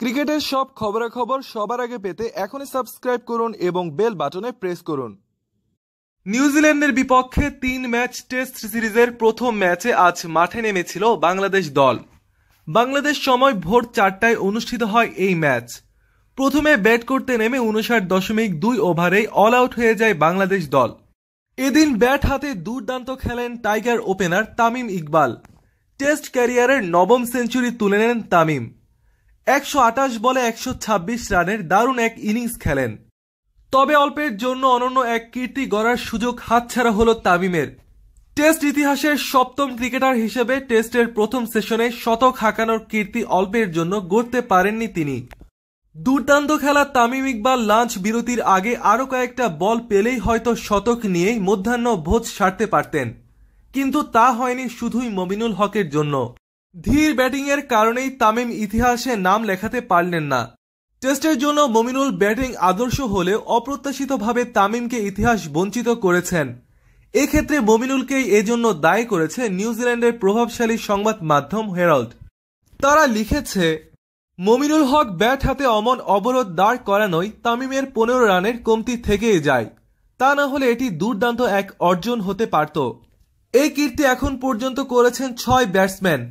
ক্রিকেটের সব খবরাখবর সবার আগে পেতে এখনই সাবস্ক্রাইব করুন এবং বেল বাটনে প্রেস করুন নিউজিল্যান্ডের বিপক্ষে তিন ম্যাচ টেস্ট সিরিজের প্রথম ম্যাচে আজ মাঠে নেমেছিল বাংলাদেশ দল বাংলাদেশ সময় ভোর চারটায় অনুষ্ঠিত হয় এই ম্যাচ প্রথমে ব্যাট করতে নেমে উনষাট দশমিক দুই ওভারেই অল আউট হয়ে যায় বাংলাদেশ দল এদিন ব্যাট হাতে দুর্দান্ত খেলেন tiger opener Tamim Iqbal test ক্যারিয়ারের নবম সেঞ্চুরি তুলে নেন তামিম একশো আটাশ বলে একশো ছাব্বিশ রানের দারুণ এক ইনিংস খেলেন তবে অল্পের জন্য অনন্য এক কীর্তি গড়ার সুযোগ হাতছাড়া হল তামিমের টেস্ট ইতিহাসের সপ্তম ক্রিকেটার হিসেবে টেস্টের প্রথম সেশনে শতক হাঁকানোর কীর্তি অল্পের জন্য গড়তে পারেননি তিনি দুর্দান্ত খেলা তামিম ইকবাল লাঞ্চ বিরতির আগে আরও কয়েকটা বল পেলেই হয়তো শতক নিয়েই মধ্যাহ্ন ভোজ সারতে পারতেন কিন্তু তা হয়নি শুধুই মমিনুল হকের জন্য ধীর ব্যাটিংয়ের কারণেই তামিম ইতিহাসে নাম লেখাতে পারলেন না টেস্টের জন্য মমিনুল ব্যাটিং আদর্শ হলে অপ্রত্যাশিতভাবে তামিমকে ইতিহাস বঞ্চিত করেছেন এক্ষেত্রে মমিনুলকেই এজন্য দায়ী করেছে নিউজিল্যান্ডের প্রভাবশালী সংবাদ মাধ্যম হেরাল্ড তারা লিখেছে মমিনুল হক ব্যাট হাতে অমন অবরোধ দাঁড় করানোই তামিমের পনেরো রানের কমতি থেকেই যায় তা না হলে এটি দুর্দান্ত এক অর্জন হতে পারত এই কীর্তি এখন পর্যন্ত করেছেন ছয় ব্যাটসম্যান